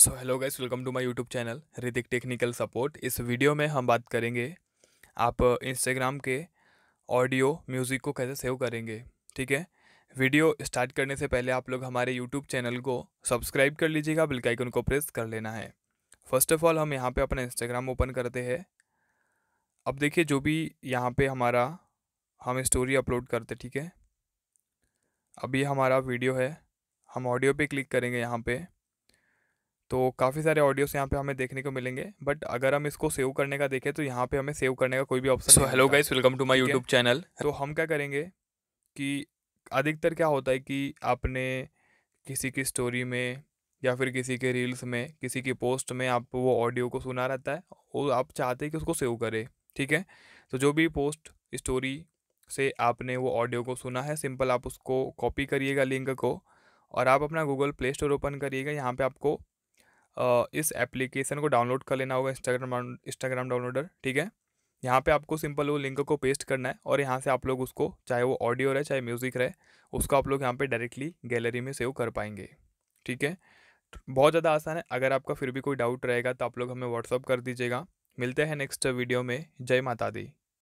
so hello guys welcome to my YouTube channel Ritik technical support इस video में हम बात करेंगे आप इंस्टाग्राम के ऑडियो म्यूज़िक को कैसे सेव करेंगे ठीक है वीडियो स्टार्ट करने से पहले आप लोग हमारे यूट्यूब चैनल को सब्सक्राइब कर लीजिएगा बिल आइकन को प्रेस कर लेना है फर्स्ट ऑफ ऑल हम यहाँ पर अपना इंस्टाग्राम ओपन करते हैं अब देखिए जो भी यहाँ पर हमारा हम स्टोरी अपलोड करते ठीक है अभी हमारा वीडियो है हम ऑडियो पर क्लिक करेंगे यहाँ पर तो काफ़ी सारे ऑडियोस यहाँ पे हमें देखने को मिलेंगे बट अगर हम इसको सेव करने का देखें तो यहाँ पे हमें सेव करने का कोई भी option so hello guys welcome to my YouTube channel तो हम क्या करेंगे कि अधिकतर क्या होता है कि आपने किसी की स्टोरी में या फिर किसी के रील्स में किसी की पोस्ट में आप वो ऑडियो को सुना रहता है और आप चाहते हैं कि उसको सेव करें ठीक है तो जो भी पोस्ट स्टोरी से आपने वो ऑडियो को सुना है सिंपल आप उसको कॉपी करिएगा लिंक को और आप अपना गूगल प्ले स्टोर ओपन करिएगा यहाँ पे आपको इस एप्लीकेशन को डाउनलोड कर लेना होगा इंस्टाग्राम इंस्टाग्राम डाउनलोडर ठीक है यहाँ पे आपको सिंपल वो लिंक को पेस्ट करना है और यहाँ से आप लोग उसको चाहे वो ऑडियो रहे चाहे म्यूज़िक रहे उसको आप लोग यहाँ पे डायरेक्टली गैलरी में सेव कर पाएंगे ठीक है बहुत ज़्यादा आसान है अगर आपका फिर भी कोई डाउट रहेगा तो आप लोग हमें व्हाट्सअप कर दीजिएगा मिलते हैं नेक्स्ट वीडियो में जय माता दी